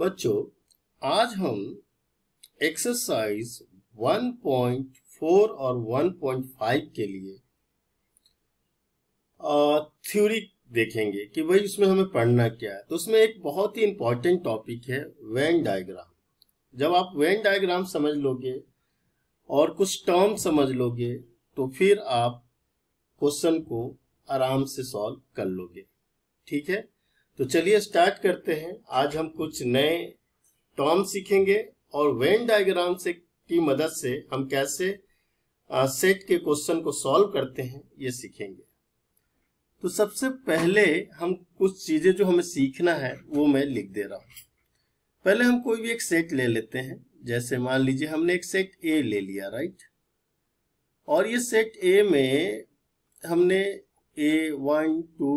बच्चों आज हम एक्सरसाइज 1.4 और 1.5 के लिए थ्योरी देखेंगे कि भाई उसमें हमें पढ़ना क्या है तो उसमें एक बहुत ही इंपॉर्टेंट टॉपिक है वैन डायग्राम जब आप वैन डायग्राम समझ लोगे और कुछ टर्म समझ लोगे तो फिर आप क्वेश्चन को आराम से सॉल्व कर लोगे ठीक है तो चलिए स्टार्ट करते हैं आज हम कुछ नए टॉम सीखेंगे और वेन डायग्राम से की मदद से हम कैसे सेट के क्वेश्चन को सॉल्व करते हैं ये सीखेंगे तो सबसे पहले हम कुछ चीजें जो हमें सीखना है वो मैं लिख दे रहा हूं पहले हम कोई भी एक सेट ले लेते हैं जैसे मान लीजिए हमने एक सेट ए ले लिया राइट और ये सेट ए में हमने A one two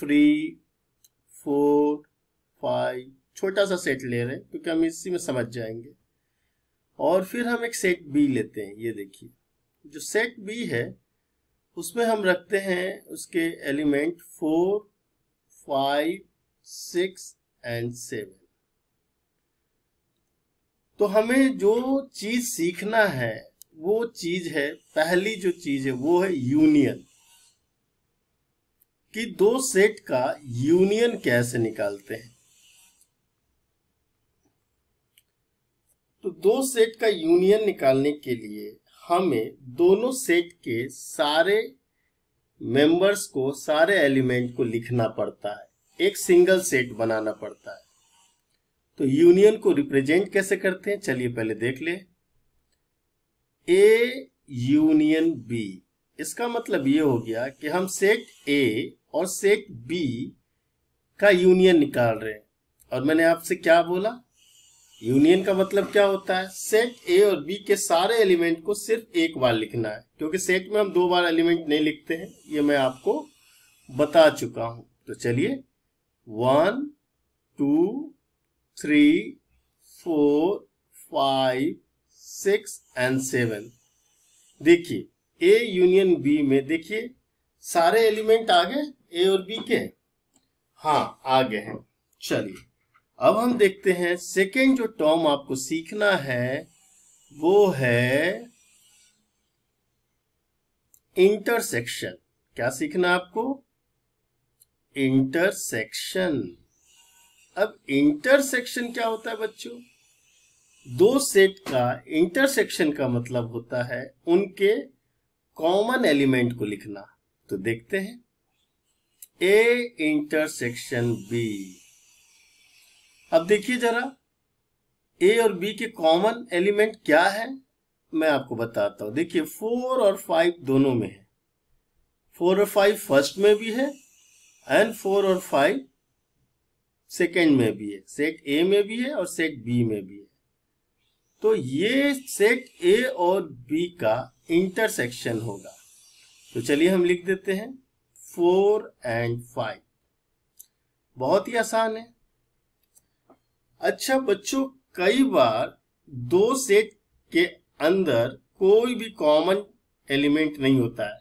three four five छोटा सा सेट ले रहे हैं क्योंकि हम इसी में समझ जाएंगे और फिर हम एक सेट बी लेते हैं ये देखिए जो सेट बी है उसमें हम रखते हैं उसके element four five six and seven तो हमें जो चीज सीखना है वो चीज है पहली जो चीज है वो है यूनियन कि दो सेट का यूनियन कैसे निकालते हैं तो दो सेट का यूनियन निकालने के लिए हमें दोनों सेट के सारे मेंबर्स को सारे एलिमेंट को लिखना पड़ता है एक सिंगल सेट बनाना पड़ता है तो यूनियन को रिप्रेजेंट कैसे करते हैं चलिए पहले देख ले ए यूनियन बी इसका मतलब ये हो गया कि हम सेट ए और सेट बी का यूनियन निकाल रहे हैं और मैंने आपसे क्या बोला यूनियन का मतलब क्या होता है सेट ए और बी के सारे एलिमेंट को सिर्फ एक बार लिखना है क्योंकि सेट में हम दो बार एलिमेंट नहीं लिखते हैं ये मैं आपको बता चुका हूं तो चलिए one two three four five six and seven देखिए ए यूनियन बी में देखिए सारे एलिमेंट आ गए ए और बी के हाँ आ गए हैं चलिए अब हम देखते हैं सेकेंड जो टर्म आपको सीखना है वो है इंटरसेक्शन क्या सीखना आपको इंटरसेक्शन अब इंटरसेक्शन क्या होता है बच्चों दो सेट का इंटरसेक्शन का मतलब होता है उनके कॉमन एलिमेंट को लिखना तो देखते हैं ए इंटरसेक्शन बी अब देखिए जरा ए और बी के कॉमन एलिमेंट क्या है मैं आपको बताता हूं देखिए फोर और फाइव दोनों में है फोर और फाइव फर्स्ट में भी है एंड फोर और फाइव सेकेंड में भी है सेट ए में भी है और सेट बी में भी है तो ये सेट ए और बी का इंटरसेक्शन होगा तो चलिए हम लिख देते हैं फोर एंड फाइव बहुत ही आसान है अच्छा बच्चों कई बार दो सेट के अंदर कोई भी कॉमन एलिमेंट नहीं होता है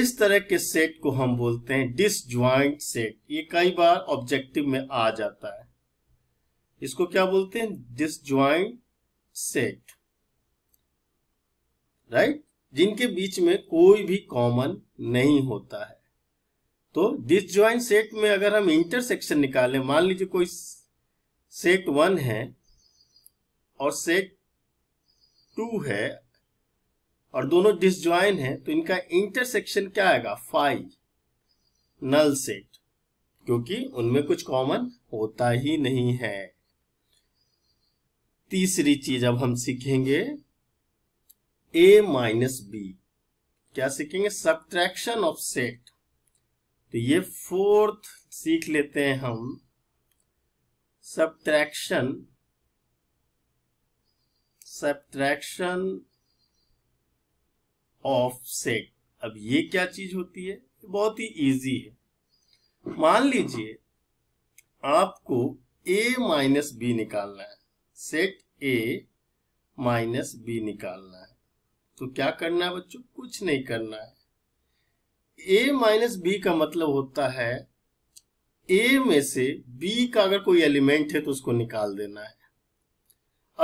इस तरह के सेट को हम बोलते हैं डिसज्वाइंट सेट ये कई बार ऑब्जेक्टिव में आ जाता है इसको क्या बोलते हैं डिसज्वाइंट सेट राइट जिनके बीच में कोई भी कॉमन नहीं होता है तो डिस ज्वाइन सेट में अगर हम इंटरसेक्शन निकालें मान लीजिए कोई सेट वन है और सेट टू है और दोनों डिस ज्वाइन है तो इनका इंटरसेक्शन क्या आएगा फाइव नल सेट क्योंकि उनमें कुछ कॉमन होता ही नहीं है तीसरी चीज अब हम सीखेंगे ए माइनस बी क्या सीखेंगे सब्ट्रैक्शन ऑफ सेट तो ये फोर्थ सीख लेते हैं हम सब्ट्रैक्शन सब्ट्रैक्शन ऑफ सेट अब ये क्या चीज होती है बहुत ही इजी है मान लीजिए आपको a माइनस बी निकालना है सेट a माइनस बी निकालना है तो क्या करना है बच्चों कुछ नहीं करना है ए माइनस बी का मतलब होता है ए में से बी का अगर कोई एलिमेंट है तो उसको निकाल देना है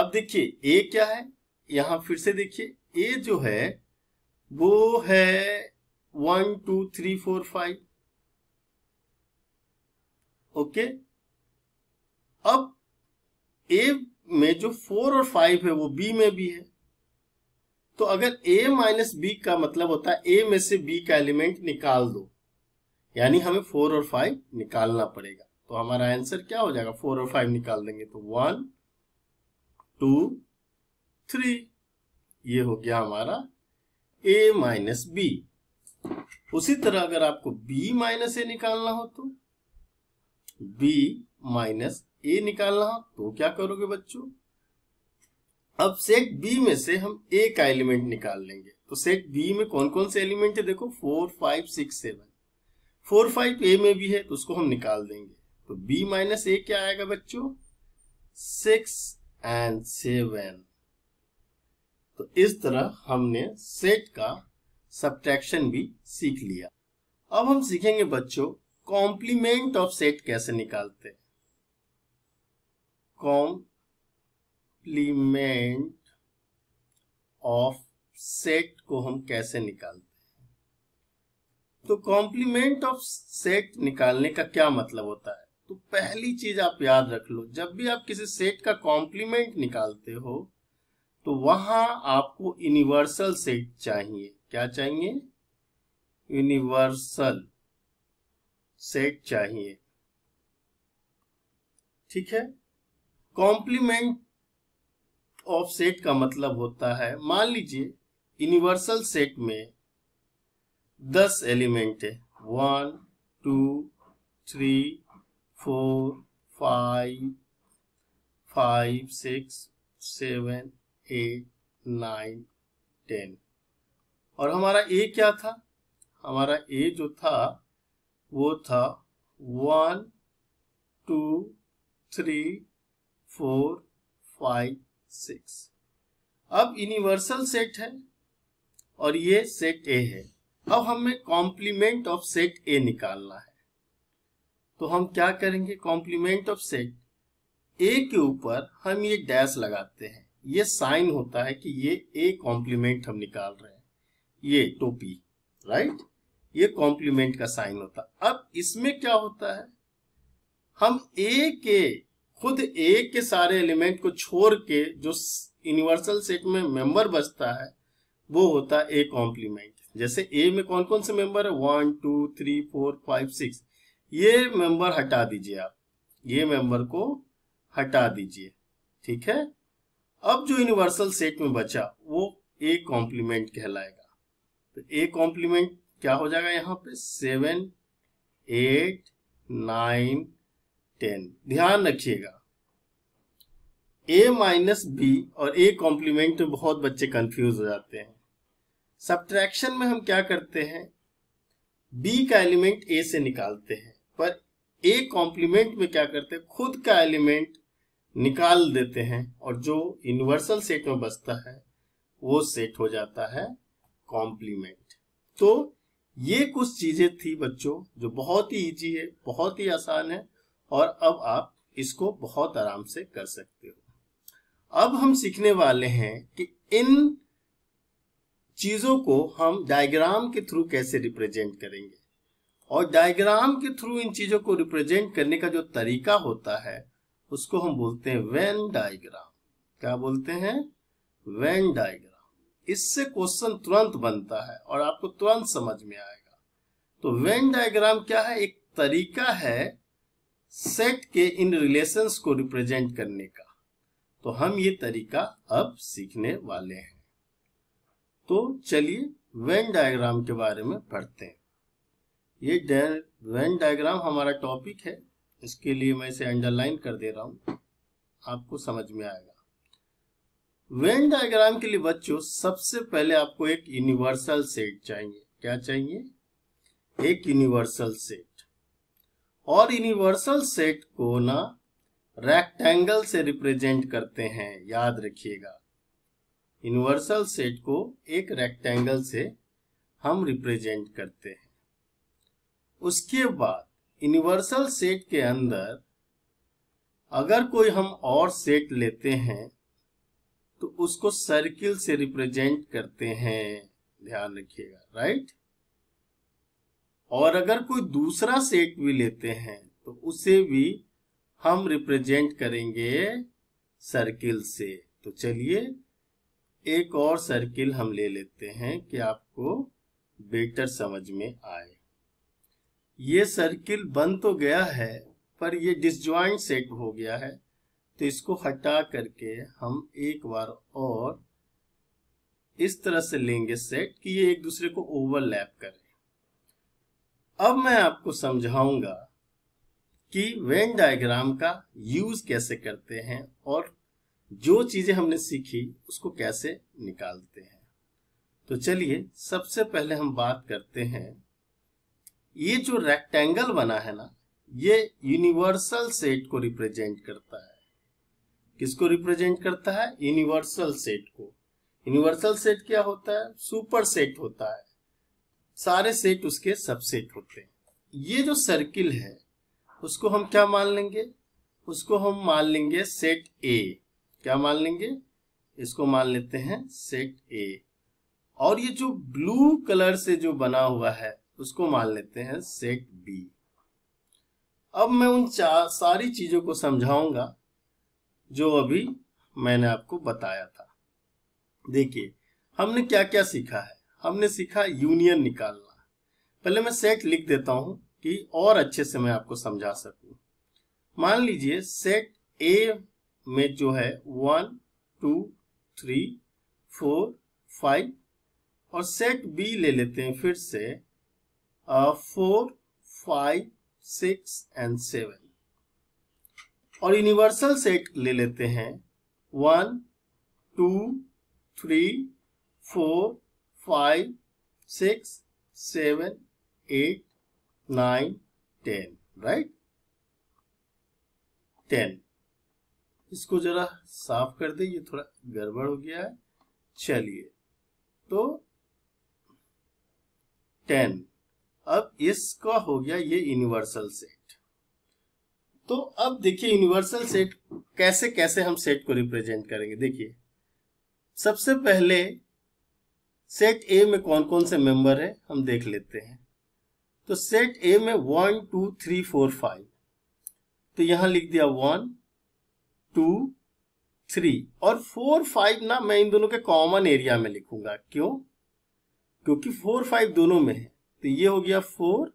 अब देखिए ए क्या है यहां फिर से देखिए ए जो है वो है one two three four five okay अब ए में जो फोर और फाइव है वो बी में भी है तो अगर a माइनस बी का मतलब होता है a में से b का एलिमेंट निकाल दो यानी हमें फोर और फाइव निकालना पड़ेगा तो हमारा आंसर क्या हो जाएगा फोर और फाइव निकाल देंगे तो वन टू थ्री ये हो गया हमारा a माइनस बी उसी तरह अगर आपको b माइनस ए निकालना हो तो b माइनस ए निकालना हो तो क्या करोगे बच्चों अब सेट बी में से हम ए का एलिमेंट निकाल लेंगे तो सेट बी में कौन कौन से एलिमेंट है देखो four five six seven four five A में भी है तो उसको हम निकाल देंगे तो बी माइनस ए क्या आएगा बच्चों सिक्स एंड सेवन तो इस तरह हमने सेट का सब्ट्रैक्शन भी सीख लिया अब हम सीखेंगे बच्चों कॉम्प्लीमेंट ऑफ सेट कैसे निकालते हैं कॉम कॉम्प्लीमेंट ऑफ सेट को हम कैसे निकालते हैं तो कॉम्प्लीमेंट ऑफ सेट निकालने का क्या मतलब होता है तो पहली चीज आप याद रख लो जब भी आप किसी सेट का कॉम्प्लीमेंट निकालते हो तो वहां आपको यूनिवर्सल सेट चाहिए क्या चाहिए यूनिवर्सल सेट चाहिए ठीक है कॉम्प्लीमेंट ऑफ सेट का मतलब होता है मान लीजिए यूनिवर्सल सेट में दस एलिमेंट है one two three four five five six seven eight nine ten और हमारा ए क्या था हमारा ए जो था वो था one two three four five six अब यूनिवर्सल सेट है और ये सेट ए है अब हमें कॉम्प्लीमेंट ऑफ सेट ए निकालना है तो हम क्या करेंगे कॉम्प्लीमेंट ऑफ सेट ए के ऊपर हम ये डैश लगाते हैं ये साइन होता है कि ये ए कॉम्प्लीमेंट हम निकाल रहे हैं ये टोपी राइट ये कॉम्प्लीमेंट का साइन होता है अब इसमें क्या होता है हम ए के खुद एक के सारे एलिमेंट को छोड़ के जो यूनिवर्सल सेट में मेंबर बचता है वो होता है ए कॉम्प्लीमेंट जैसे ए में कौन कौन से मेंबर है one two three four five six ये मेंबर हटा दीजिए आप ये मेंबर को हटा दीजिए ठीक है अब जो यूनिवर्सल सेट में बचा वो ए कॉम्प्लीमेंट कहलाएगा तो ए कॉम्प्लीमेंट क्या हो जाएगा यहाँ पे सेवन एट नाइन टेन ध्यान रखिएगा ए माइनस बी और ए कॉम्प्लीमेंट में बहुत बच्चे कंफ्यूज हो जाते हैं सब्ट्रैक्शन में हम क्या करते हैं बी का एलिमेंट ए से निकालते हैं पर ए कॉम्प्लीमेंट में क्या करते हैं खुद का एलिमेंट निकाल देते हैं और जो यूनिवर्सल सेट में बसता है वो सेट हो जाता है कॉम्प्लीमेंट तो ये कुछ चीजें थी बच्चों जो बहुत ही इजी है बहुत ही आसान है और अब आप इसको बहुत आराम से कर सकते हो अब हम सीखने वाले हैं कि इन चीजों को हम डायग्राम के थ्रू कैसे रिप्रेजेंट करेंगे और डायग्राम के थ्रू इन चीजों को रिप्रेजेंट करने का जो तरीका होता है उसको हम बोलते हैं वेन डायग्राम क्या बोलते हैं वेन डायग्राम इससे क्वेश्चन तुरंत बनता है और आपको तुरंत समझ में आएगा तो वेन डायग्राम क्या है एक तरीका है सेट के इन रिलेशंस को रिप्रेजेंट करने का तो हम ये तरीका अब सीखने वाले हैं तो चलिए वेन डायग्राम के बारे में पढ़ते हैं ये वेन डायग्राम हमारा टॉपिक है इसके लिए मैं इसे अंडरलाइन कर दे रहा हूं आपको समझ में आएगा वेन डायग्राम के लिए बच्चों सबसे पहले आपको एक यूनिवर्सल सेट चाहिए क्या चाहिए एक यूनिवर्सल सेट और यूनिवर्सल सेट को ना रेक्टेंगल से रिप्रेजेंट करते हैं याद रखिएगा यूनिवर्सल सेट को एक रेक्टेंगल से हम रिप्रेजेंट करते हैं उसके बाद यूनिवर्सल सेट के अंदर अगर कोई हम और सेट लेते हैं तो उसको सर्किल से रिप्रेजेंट करते हैं ध्यान रखिएगा राइट और अगर कोई दूसरा सेट भी लेते हैं तो उसे भी हम रिप्रेजेंट करेंगे सर्किल से तो चलिए एक और सर्किल हम ले लेते हैं कि आपको बेटर समझ में आए ये सर्किल बन तो गया है पर ये डिसज्वाइंट सेट हो गया है तो इसको हटा करके हम एक बार और इस तरह से लेंगे सेट कि ये एक दूसरे को ओवरलैप करें अब मैं आपको समझाऊंगा कि वेन डायग्राम का यूज कैसे करते हैं और जो चीजें हमने सीखी उसको कैसे निकालते हैं तो चलिए सबसे पहले हम बात करते हैं ये जो रेक्टेंगल बना है ना ये यूनिवर्सल सेट को रिप्रेजेंट करता है किसको रिप्रेजेंट करता है यूनिवर्सल सेट को यूनिवर्सल सेट क्या होता है सुपर सेट होता है सारे सेट उसके सबसेट होते हैं ये जो सर्किल है उसको हम क्या मान लेंगे उसको हम मान लेंगे सेट ए क्या मान लेंगे इसको मान लेते हैं सेट ए और ये जो ब्लू कलर से जो बना हुआ है उसको मान लेते हैं सेट बी अब मैं उन चार सारी चीजों को समझाऊंगा जो अभी मैंने आपको बताया था देखिए हमने क्या क्या सीखा है हमने सीखा यूनियन निकालना पहले मैं सेट लिख देता हूं कि और अच्छे से मैं आपको समझा सकूं मान लीजिए सेट ए में जो है one two three four five और सेट बी ले लेते हैं फिर से four five six and seven और यूनिवर्सल सेट ले लेते हैं one two three four five six seven eight nine ten right ten इसको जरा साफ कर दे ये थोड़ा गड़बड़ हो गया है चलिए तो टेन अब इसका हो गया ये यूनिवर्सल सेट तो अब देखिए यूनिवर्सल सेट कैसे कैसे हम सेट को रिप्रेजेंट करेंगे देखिए सबसे पहले सेट ए में कौन कौन से मेंबर है हम देख लेते हैं तो सेट ए में one two three four five तो यहां लिख दिया वन टू थ्री और फोर फाइव ना मैं इन दोनों के कॉमन एरिया में लिखूंगा क्यों क्योंकि फोर फाइव दोनों में है तो ये हो गया फोर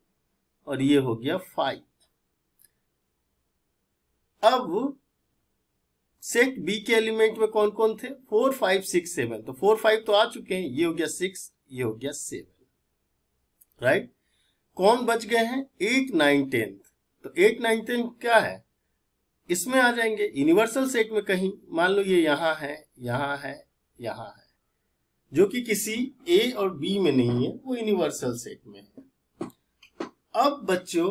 और ये हो गया फाइव अब सेट बी के एलिमेंट में कौन कौन थे फोर फाइव सिक्स सेवन तो फोर फाइव तो आ चुके हैं ये हो गया सिक्स ये हो गया सेवन राइट कौन बच गए हैं एट नाइन टेंथ तो एट नाइन टेंथ क्या है इसमें आ जाएंगे यूनिवर्सल सेट में कहीं मान लो ये यहां है यहां है यहां है जो कि किसी ए और बी में नहीं है वो यूनिवर्सल सेट में है अब बच्चों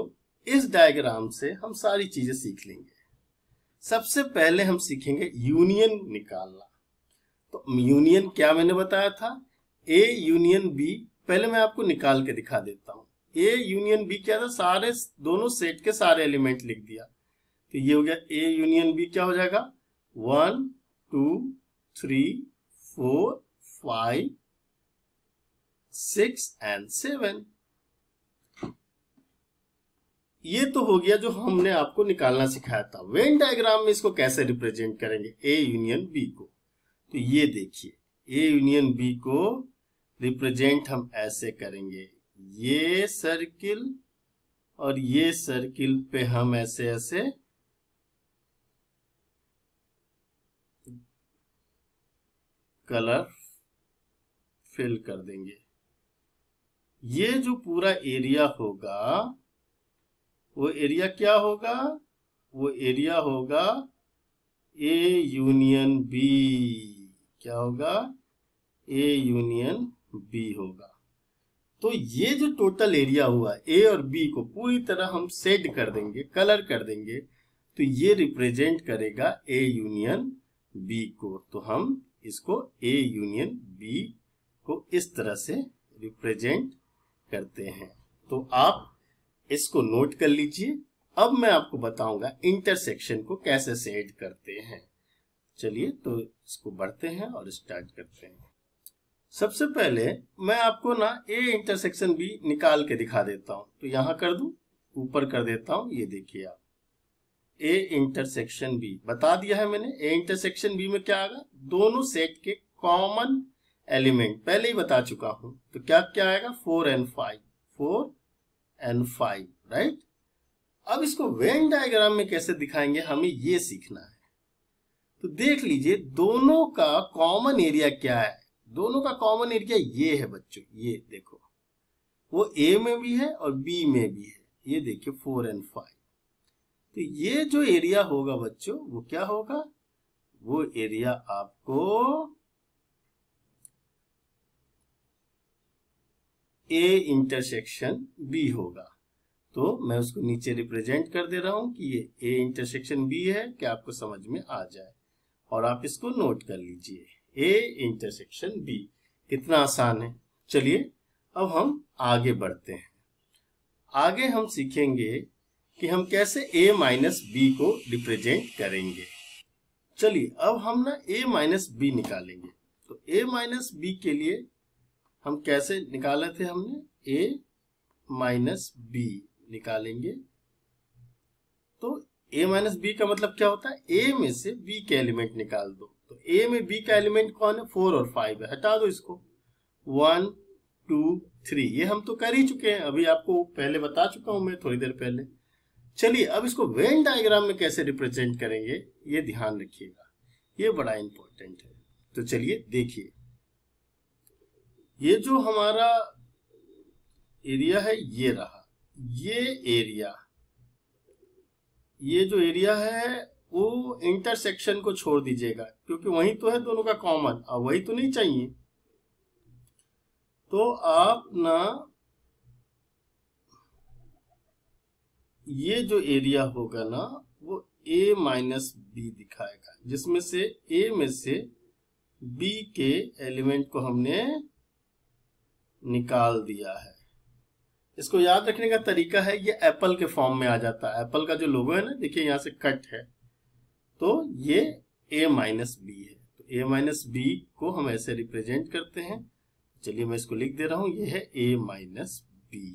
इस डायग्राम से हम सारी चीजें सीख लेंगे सबसे पहले हम सीखेंगे यूनियन निकालना तो यूनियन क्या मैंने बताया था ए यूनियन बी पहले मैं आपको निकाल के दिखा देता हूं ए यूनियन बी क्या था सारे दोनों सेट के सारे एलिमेंट लिख दिया तो ये हो गया ए यूनियन बी क्या हो जाएगा one two three four five six and seven ये तो हो गया जो हमने आपको निकालना सिखाया था वेन डायग्राम में इसको कैसे रिप्रेजेंट करेंगे ए यूनियन बी को तो ये देखिए ए यूनियन बी को रिप्रेजेंट हम ऐसे करेंगे ये सर्किल और ये सर्किल पे हम ऐसे ऐसे कलर फिल कर देंगे ये जो पूरा एरिया होगा वो एरिया क्या होगा वो एरिया होगा ए यूनियन बी क्या होगा ए यूनियन बी होगा तो ये जो टोटल एरिया हुआ ए और बी को पूरी तरह हम सेड कर देंगे कलर कर देंगे तो ये रिप्रेजेंट करेगा ए यूनियन बी को तो हम इसको ए यूनियन बी को इस तरह से रिप्रेजेंट करते हैं तो आप इसको नोट कर लीजिए अब मैं आपको बताऊंगा इंटरसेक्शन को कैसे सेट करते हैं चलिए तो इसको बढ़ते हैं और स्टार्ट करते हैं सबसे पहले मैं आपको ना ए इंटरसेक्शन बी निकाल के दिखा देता हूं तो यहां कर दू ऊपर कर देता हूं ये देखिए आप ए इंटरसेक्शन बी बता दिया है मैंने ए इंटरसेक्शन बी में क्या आएगा दोनों सेट के कॉमन एलिमेंट पहले ही बता चुका हूं तो क्या क्या आएगा four and five four and five right अब इसको वेन डायग्राम में कैसे दिखाएंगे हमें ये सीखना है तो देख लीजिए दोनों का कॉमन एरिया क्या है दोनों का कॉमन एरिया ये है बच्चों ये देखो वो ए में भी है और बी में भी है ये देखिए फोर एंड फाइव तो ये जो एरिया होगा बच्चों वो क्या होगा वो एरिया आपको ए इंटरसेक्शन बी होगा तो मैं उसको नीचे रिप्रेजेंट कर दे रहा हूं कि ये ए इंटरसेक्शन बी है कि आपको समझ में आ जाए और आप इसको नोट कर लीजिए ए इंटरसेक्शन बी कितना आसान है चलिए अब हम आगे बढ़ते हैं आगे हम सीखेंगे कि हम कैसे ए माइनस बी को रिप्रेजेंट करेंगे चलिए अब हम ना ए माइनस बी निकालेंगे तो ए माइनस बी के लिए हम कैसे निकाले थे हमने ए माइनस बी निकालेंगे तो ए माइनस बी का मतलब क्या होता है ए में से बी के एलिमेंट निकाल दो तो ए में बी का एलिमेंट कौन है फोर और फाइव है हटा दो इसको वन टू थ्री ये हम तो कर ही चुके हैं अभी आपको पहले बता चुका हूं मैं थोड़ी देर पहले चलिए अब इसको वेन डायग्राम में कैसे रिप्रेजेंट करेंगे ये ध्यान रखिएगा ये बड़ा इंपॉर्टेंट है तो चलिए देखिए ये जो हमारा एरिया है ये रहा ये एरिया ये जो एरिया है वो इंटरसेक्शन को छोड़ दीजिएगा क्योंकि वही तो है दोनों का कॉमन और वही तो नहीं चाहिए तो आप ना ये जो एरिया होगा ना वो a माइनस बी दिखाएगा जिसमें से a में से b के एलिमेंट को हमने निकाल दिया है इसको याद रखने का तरीका है ये एप्पल के फॉर्म में आ जाता है एप्पल का जो लोगो है ना देखिए यहाँ से कट है तो ये ए माइनस बी है तो ए माइनस बी को हम ऐसे रिप्रेजेंट करते हैं चलिए मैं इसको लिख दे रहा हूं ये है A minus B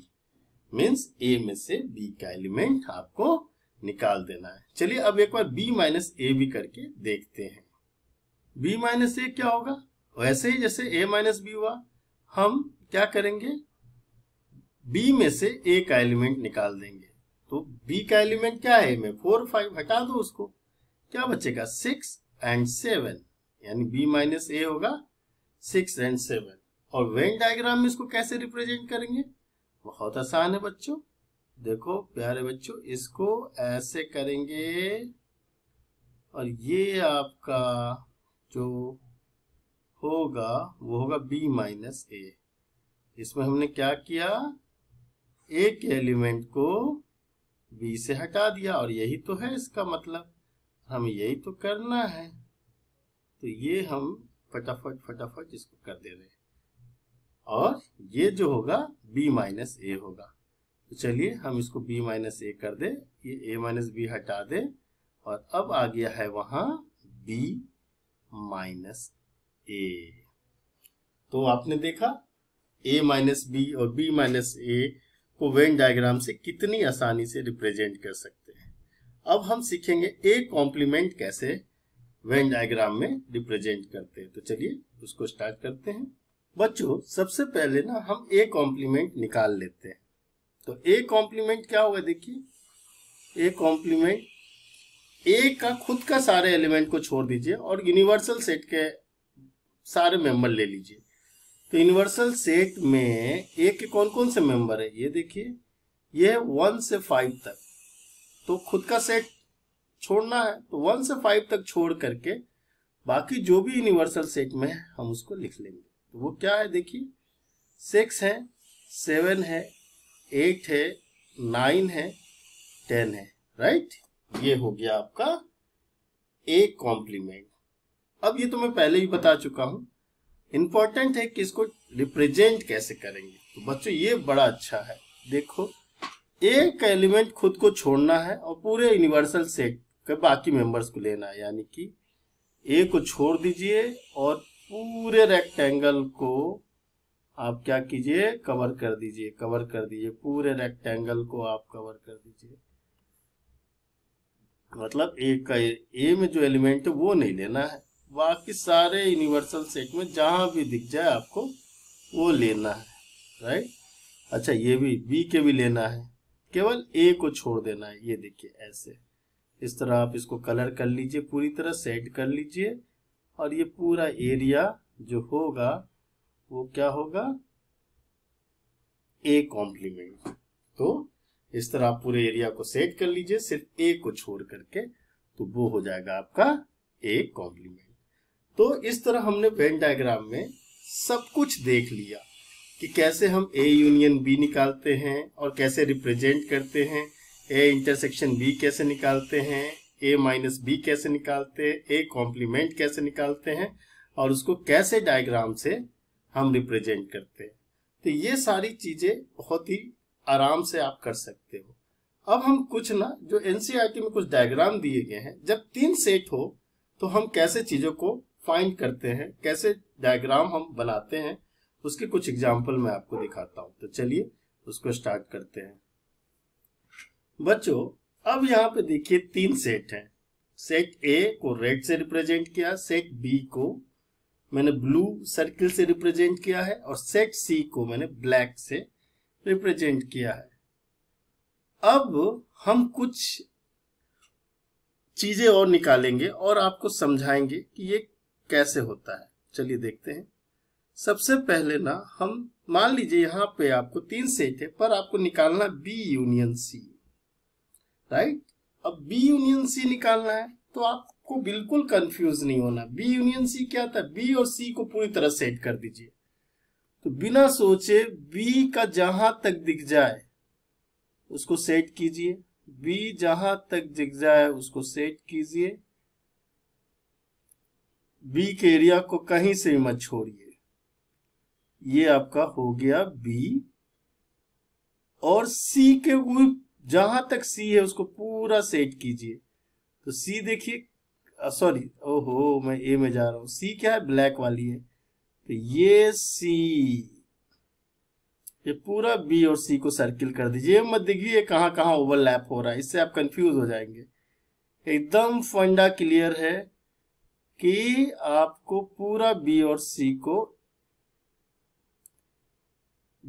means A में से बी का एलिमेंट आपको निकाल देना है चलिए अब एक बार बी माइनस ए भी करके देखते हैं बी माइनस ए क्या होगा वैसे ही जैसे ए माइनस बी हुआ हम क्या करेंगे बी में से ए का एलिमेंट निकाल देंगे तो बी का एलिमेंट क्या है मैं फोर फाइव हटा दो उसको क्या बचेगा सिक्स एंड सेवन यानी बी माइनस ए होगा सिक्स एंड सेवन और वेन डायग्राम में इसको कैसे रिप्रेजेंट करेंगे बहुत आसान है बच्चों देखो प्यारे बच्चों इसको ऐसे करेंगे और ये आपका जो होगा वो होगा बी माइनस ए इसमें हमने क्या किया एक एलिमेंट को बी से हटा दिया और यही तो है इसका मतलब हम यही तो करना है तो ये हम फटाफट फटाफट इसको कर दे रहे हैं और ये जो होगा बी माइनस ए होगा तो चलिए हम इसको बी माइनस ए कर दे ये ए माइनस बी हटा दे और अब आ गया है वहां बी माइनस ए तो आपने देखा ए माइनस बी और बी माइनस ए को वेन डायग्राम से कितनी आसानी से रिप्रेजेंट कर सकते हैं अब हम सीखेंगे ए कॉम्प्लीमेंट कैसे वेन डायग्राम में रिप्रेजेंट करते हैं तो चलिए उसको स्टार्ट करते हैं बच्चों सबसे पहले ना हम ए कॉम्प्लीमेंट निकाल लेते हैं तो ए कॉम्प्लीमेंट क्या होगा देखिए ए कॉम्प्लीमेंट ए का खुद का सारे एलिमेंट को छोड़ दीजिए और यूनिवर्सल सेट के सारे मेंबर ले लीजिए तो यूनिवर्सल सेट में ए के कौन कौन से मेंबर है ये देखिए ये है वन से फाइव तक तो खुद का सेट छोड़ना है तो वन से फाइव तक छोड़ करके बाकी जो भी यूनिवर्सल सेट में है हम उसको लिख लेंगे तो वो क्या है देखिए सिक्स है सेवन है एट है नाइन है टेन है राइट ये हो गया आपका ए कॉम्प्लीमेंट अब ये तो मैं पहले ही बता चुका हूं इम्पोर्टेंट है कि इसको रिप्रेजेंट कैसे करेंगे तो बच्चों ये बड़ा अच्छा है देखो एक एलिमेंट खुद को छोड़ना है और पूरे यूनिवर्सल सेट के बाकी मेंबर्स को लेना है यानी कि ए को छोड़ दीजिए और पूरे रेक्टेंगल को आप क्या कीजिए कवर कर दीजिए कवर कर दीजिए पूरे रेक्टेंगल को आप कवर कर दीजिए मतलब ए का ए में जो एलिमेंट है वो नहीं लेना है बाकी सारे यूनिवर्सल सेट में जहां भी दिख जाए आपको वो लेना है राइट अच्छा ये भी बी के भी लेना है केवल ए को छोड़ देना है ये देखिए ऐसे इस तरह आप इसको कलर कर लीजिए पूरी तरह सेट कर लीजिए और ये पूरा एरिया जो होगा वो क्या होगा ए कॉम्प्लीमेंट तो इस तरह आप पूरे एरिया को सेट कर लीजिए सिर्फ ए को छोड़ करके तो वो हो जाएगा आपका ए कॉम्प्लीमेंट तो इस तरह हमने वेन डायग्राम में सब कुछ देख लिया कि कैसे हम ए यूनियन बी निकालते हैं और कैसे रिप्रेजेंट करते हैं ए इंटरसेक्शन बी कैसे निकालते हैं ए माइनस बी कैसे निकालते हैं ए कॉम्प्लीमेंट कैसे निकालते हैं और उसको कैसे डायग्राम से हम रिप्रेजेंट करते हैं तो ये सारी चीज़ें बहुत ही आराम से आप कर सकते हो अब हम कुछ ना जो एनसीआर e में कुछ डायग्राम दिए गए हैं जब तीन सेट हो तो हम कैसे चीज़ों को फाइंड करते हैं कैसे डायग्राम हम बनाते हैं उसके कुछ एग्जाम्पल मैं आपको दिखाता हूं तो चलिए उसको स्टार्ट करते हैं बच्चों अब यहाँ पे देखिए तीन सेट हैं सेट ए को रेड से रिप्रेजेंट किया सेट बी को मैंने ब्लू सर्किल से रिप्रेजेंट किया है और सेट सी को मैंने ब्लैक से रिप्रेजेंट किया है अब हम कुछ चीजें और निकालेंगे और आपको समझाएंगे कि ये कैसे होता है चलिए देखते हैं सबसे पहले ना हम मान लीजिए यहाँ पे आपको तीन सेट है पर आपको निकालना बी यूनियन सी राइट अब बी यूनियन सी निकालना है तो आपको बिल्कुल कंफ्यूज नहीं होना बी यूनियन सी क्या था बी और सी को पूरी तरह सेट कर दीजिए तो बिना सोचे बी का जहां तक दिख जाए उसको सेट कीजिए बी जहां तक दिख जाए उसको सेट कीजिए बी के एरिया को कहीं से भी मत छोड़िए ये आपका हो गया बी और सी के जहां तक सी है उसको पूरा सेट कीजिए तो सी देखिए सॉरी ओहो मैं ए में जा रहा हूं सी क्या है ब्लैक वाली है तो ये सी ये पूरा बी और सी को सर्किल कर दीजिए मत देखिए कहां कहां ओवरलैप हो रहा है इससे आप कंफ्यूज हो जाएंगे एकदम फंडा क्लियर है कि आपको पूरा बी और सी को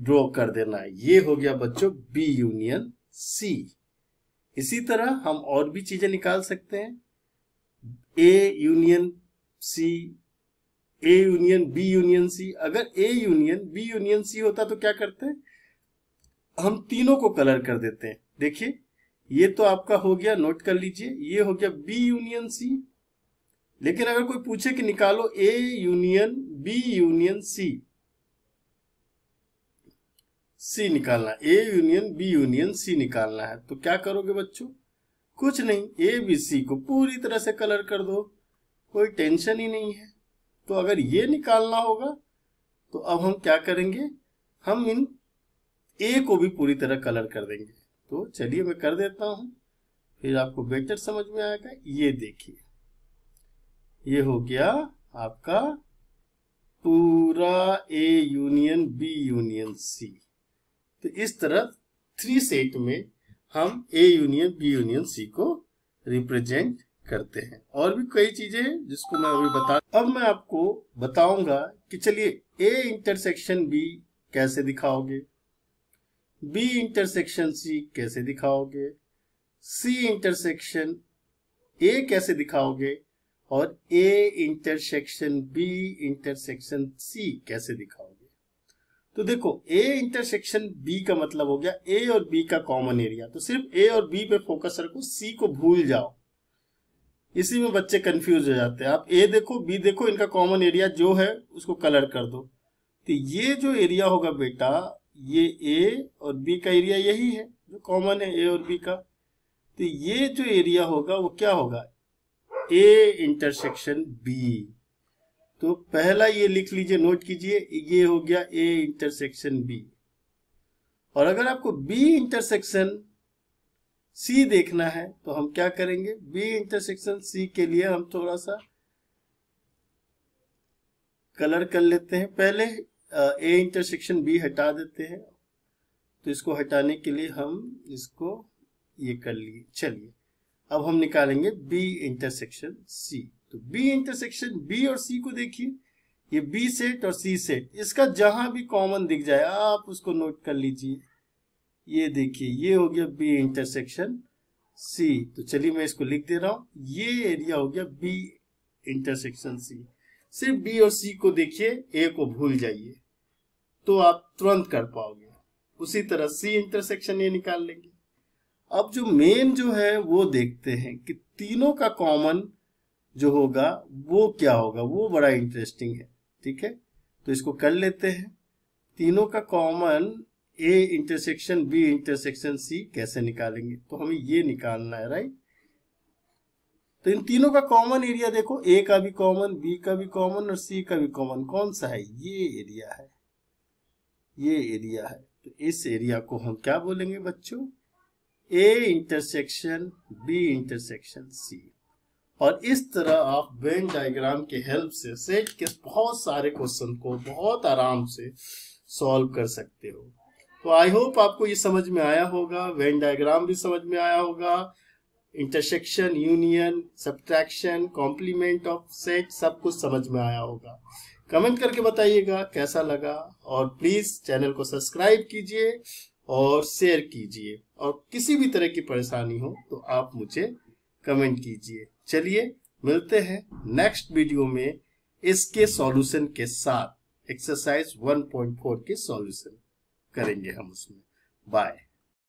ड्रॉ कर देना है ये हो गया बच्चों बी यूनियन सी इसी तरह हम और भी चीजें निकाल सकते हैं A union C A union B union C अगर A union B union C होता तो क्या करते हैं हम तीनों को कलर कर देते हैं देखिए ये तो आपका हो गया नोट कर लीजिए ये हो गया बी यूनियन सी लेकिन अगर कोई पूछे कि निकालो A union B union C C निकालना A union B union C निकालना है तो क्या करोगे बच्चों कुछ नहीं ए बी सी को पूरी तरह से कलर कर दो कोई टेंशन ही नहीं है तो अगर ये निकालना होगा तो अब हम क्या करेंगे हम इन ए को भी पूरी तरह कलर कर देंगे तो चलिए मैं कर देता हूं फिर आपको बेटर समझ में आएगा ये देखिए ये हो गया आपका पूरा A union B union C तो इस तरह थ्री सेट में हम A union B union C को रिप्रेजेंट करते हैं और भी कई चीजें जिसको मैं अभी बता अब मैं आपको बताऊंगा कि चलिए ए इंटरसेक्शन बी कैसे दिखाओगे बी इंटरसेक्शन सी कैसे दिखाओगे सी इंटरसेक्शन ए कैसे दिखाओगे और A intersection B intersection C कैसे दिखाओगे तो देखो ए इंटरसेक्शन बी का मतलब हो गया ए और बी का कॉमन एरिया तो सिर्फ ए और बी पे फोकस रखो सी को भूल जाओ इसी में बच्चे कंफ्यूज हो जाते हैं आप ए देखो बी देखो इनका कॉमन एरिया जो है उसको कलर कर दो तो ये जो एरिया होगा बेटा ये ए और बी का एरिया यही है जो कॉमन है ए और बी का तो ये जो एरिया होगा वो क्या होगा ए इंटरसेक्शन बी तो पहला ये लिख लीजिए नोट कीजिए ये हो गया ए इंटरसेक्शन बी और अगर आपको बी इंटरसेक्शन सी देखना है तो हम क्या करेंगे बी इंटरसेक्शन सी के लिए हम थोड़ा सा कलर कर लेते हैं पहले ए इंटरसेक्शन बी हटा देते हैं तो इसको हटाने के लिए हम इसको ये कर लिए चलिए अब हम निकालेंगे बी इंटरसेक्शन सी तो बी इंटरसेक्शन बी और सी को देखिए ये बी सेट और सी सेट इसका जहां भी कॉमन दिख जाए आप उसको नोट कर लीजिए ये देखिए ये हो गया बी इंटरसेक्शन सी तो चलिए मैं इसको लिख दे रहा हूं ये एरिया हो गया बी इंटरसेक्शन सी सिर्फ बी और सी को देखिए ए को भूल जाइए तो आप तुरंत कर पाओगे उसी तरह सी इंटरसेक्शन ये निकाल लेंगे अब जो मेन जो है वो देखते हैं कि तीनों का कॉमन जो होगा वो क्या होगा वो बड़ा इंटरेस्टिंग है ठीक है तो इसको कर लेते हैं तीनों का common A intersection B intersection C कैसे निकालेंगे तो हमें ये निकालना है राइट तो इन तीनों का कॉमन एरिया देखो ए का भी कॉमन बी का भी कॉमन और सी का भी कॉमन कौन सा है ये एरिया है ये एरिया है तो इस एरिया को हम क्या बोलेंगे बच्चों A intersection B intersection C और इस तरह आप वेन डायग्राम के हेल्प से सेट के बहुत सारे क्वेश्चन को बहुत आराम से सॉल्व कर सकते हो तो आई होप आपको ये समझ में आया होगा वेन डायग्राम भी समझ में आया होगा intersection union subtraction complement of set सब कुछ समझ में आया होगा कमेंट करके बताइएगा कैसा लगा और प्लीज़ चैनल को सब्सक्राइब कीजिए और शेयर कीजिए और किसी भी तरह की परेशानी हो तो आप मुझे कमेंट कीजिए चलिए मिलते हैं नेक्स्ट वीडियो में इसके सॉल्यूशन के साथ एक्सरसाइज 1.4 के सॉल्यूशन करेंगे हम उसमें बाय